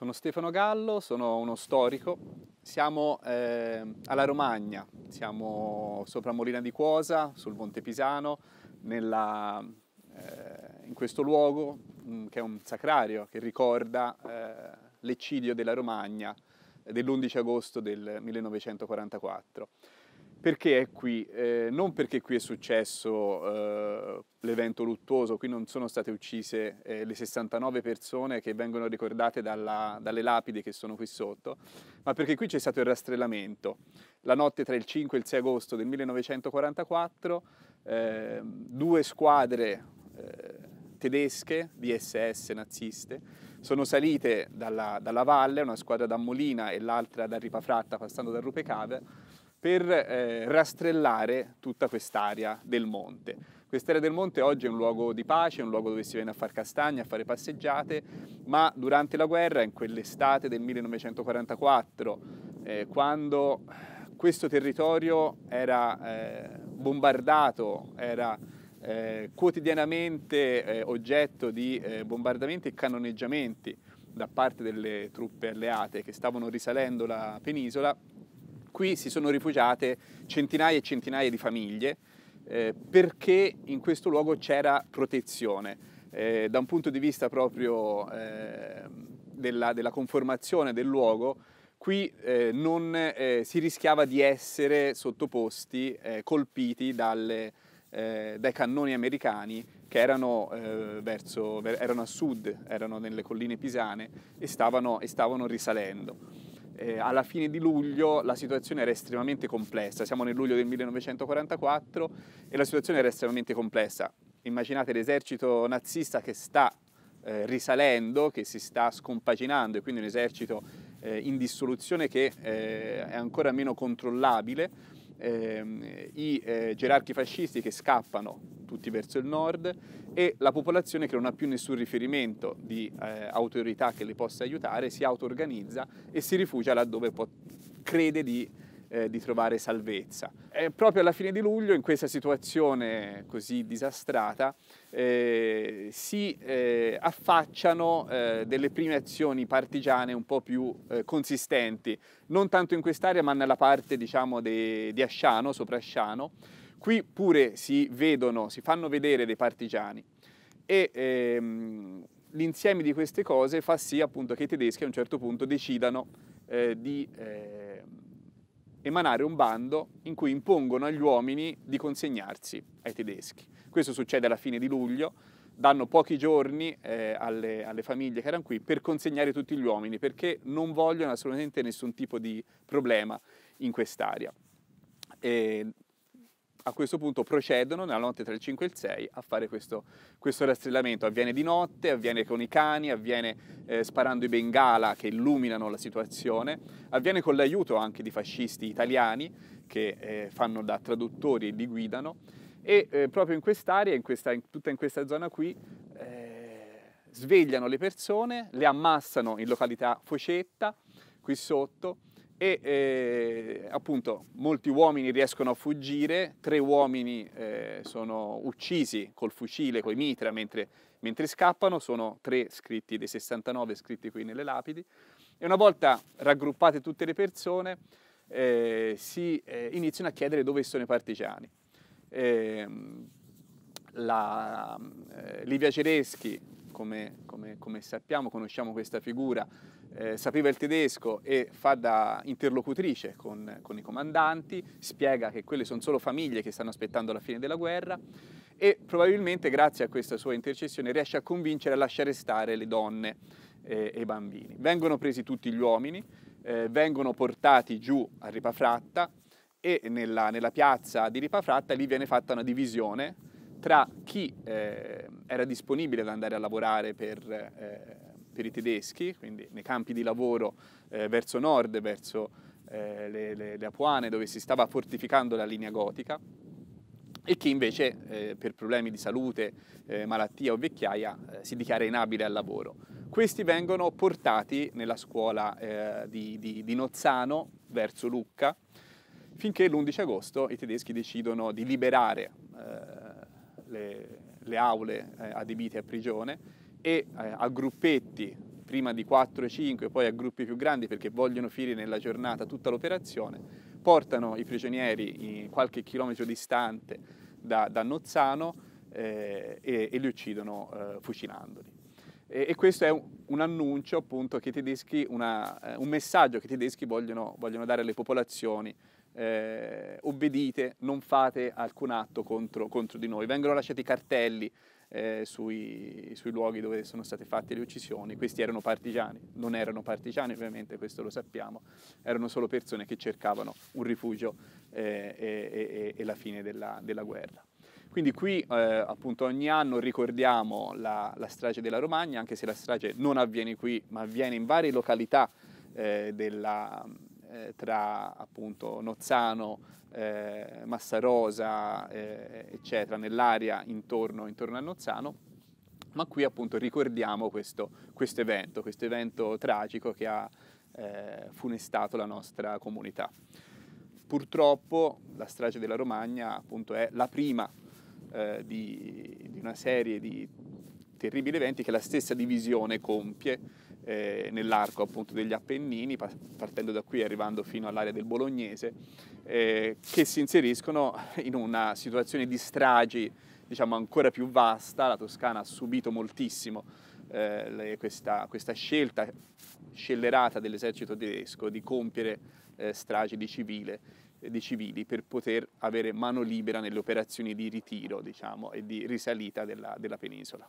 Sono Stefano Gallo, sono uno storico. Siamo eh, alla Romagna, siamo sopra Molina di Cuosa, sul Monte Pisano, nella, eh, in questo luogo mh, mm, che è un sacrario che ricorda eh, l'eccidio della Romagna dell'11 agosto del 1944. Perché è qui? Eh, non perché qui è successo eh, l'evento luttuoso, qui non sono state uccise eh, le 69 persone che vengono ricordate dalla, dalle lapidi che sono qui sotto, ma perché qui c'è stato il rastrellamento. La notte tra il 5 e il 6 agosto del 1944 ehm, due squadre eh, tedesche di SS naziste sono salite dalla, dalla valle, una squadra da Molina e l'altra da Ripafratta passando da Rupecave, per eh, rastrellare tutta quest'area del monte. Quest'area del monte oggi è un luogo di pace, è un luogo dove si viene a far castagne, a fare passeggiate, ma durante la guerra, in quell'estate del 1944, eh, quando questo territorio era eh, bombardato, era eh, quotidianamente eh, oggetto di eh, bombardamenti e cannoneggiamenti da parte delle truppe alleate che stavano risalendo la penisola, qui si sono rifugiate centinaia e centinaia di famiglie eh, perché in questo luogo c'era protezione. Eh, da un punto di vista proprio eh, della, della, conformazione del luogo, qui eh, non eh, si rischiava di essere sottoposti, eh, colpiti dalle, eh, dai cannoni americani che erano, verso, erano, a sud, erano nelle colline pisane e stavano, e stavano risalendo eh, alla fine di luglio la situazione era estremamente complessa, siamo nel luglio del 1944 e la situazione era estremamente complessa. Immaginate l'esercito nazista che sta eh, risalendo, che si sta scompaginando e quindi un esercito eh, in dissoluzione che eh, è ancora meno controllabile eh, i eh, gerarchi fascisti che scappano tutti verso il nord e la popolazione che non ha più nessun riferimento di eh, autorità che le possa aiutare si auto-organizza e si rifugia laddove può, crede di eh, di trovare salvezza. E eh, proprio alla fine di luglio, in questa situazione così disastrata, eh, si eh, affacciano eh, delle prime azioni partigiane un po' più eh, consistenti, non tanto in quest'area ma nella parte diciamo, de, di Asciano, sopra Asciano. Qui pure si vedono, si fanno vedere dei partigiani e ehm, l'insieme di queste cose fa sì appunto che i tedeschi a un certo punto decidano di emanare un bando in cui impongono agli uomini di consegnarsi ai tedeschi. Questo succede alla fine di luglio, danno pochi giorni eh, alle, alle, famiglie che erano qui per consegnare tutti gli uomini perché non vogliono assolutamente nessun tipo di problema in quest'area a questo punto procedono nella notte tra il 5 e il 6 a fare questo, questo rastrellamento. Avviene di notte, avviene con i cani, avviene eh, sparando i bengala che illuminano la situazione, avviene con l'aiuto anche di fascisti italiani che eh, fanno da traduttori e li guidano e eh, proprio in quest'area, in questa, in, tutta in questa zona qui, eh, svegliano le persone, le ammassano in località Focetta, qui sotto, e eh, appunto molti uomini riescono a fuggire, tre uomini eh, sono uccisi col fucile, coi mitra mentre, mentre, scappano, sono tre scritti dei 69 scritti qui nelle lapidi e una volta raggruppate tutte le persone eh, si eh, iniziano a chiedere dove sono i partigiani. Ehm, la, eh, Livia Cereschi, come, come, come sappiamo, conosciamo questa figura, eh, sapeva il tedesco e fa da interlocutrice con, con i comandanti, spiega che quelle sono solo famiglie che stanno aspettando la fine della guerra e probabilmente grazie a questa sua intercessione riesce a convincere a lasciare stare le donne eh, e i bambini. Vengono presi tutti gli uomini, eh, vengono portati giù a Ripafratta e nella, nella, piazza di Ripafratta lì viene fatta una divisione tra chi eh, era disponibile ad andare a lavorare per eh, per i tedeschi, quindi nei campi di lavoro eh, verso nord, verso eh, le, le, le, Apuane, dove si stava fortificando la linea gotica, e chi invece eh, per problemi di salute, eh, malattia o vecchiaia eh, si dichiara inabile al lavoro. Questi vengono portati nella scuola eh, di, di, di Nozzano verso Lucca, finché l'11 agosto i tedeschi decidono di liberare le, le, aule adibite a prigione e eh, a gruppetti prima di 4 5 poi a gruppi più grandi perché vogliono finire nella giornata tutta l'operazione, portano i prigionieri qualche chilometro distante da, da Nozzano eh, e, e, li uccidono eh, fucilandoli. E, e, questo è un, un annuncio appunto che i tedeschi, una, eh, un messaggio che i tedeschi vogliono, vogliono dare alle popolazioni eh, obbedite, non fate alcun atto contro, contro, di noi. Vengono lasciati cartelli eh, sui, sui, luoghi dove sono state fatte le uccisioni. Questi erano partigiani, non erano partigiani ovviamente, questo lo sappiamo, erano solo persone che cercavano un rifugio eh, e, e, e, la fine della, della guerra. Quindi qui eh, appunto ogni anno ricordiamo la, la, strage della Romagna, anche se la strage non avviene qui, ma avviene in varie località eh, della, eh, tra appunto Nozzano, eh, Massarosa, eh, eccetera, nell'area intorno, intorno, a Nozzano. Ma qui appunto ricordiamo questo, questo evento, questo evento tragico che ha eh, funestato la nostra comunità. Purtroppo la strage della Romagna appunto è la prima eh, di, di una serie di terribili eventi che la stessa divisione compie eh, nell'arco appunto degli Appennini, partendo da qui e arrivando fino all'area del Bolognese, eh, che si inseriscono in una situazione di stragi diciamo, ancora più vasta. La Toscana ha subito moltissimo eh, questa, questa, scelta scellerata dell'esercito tedesco di compiere eh, stragi di, civile, eh, di civili per poter avere mano libera nelle operazioni di ritiro diciamo, e di risalita della, della penisola.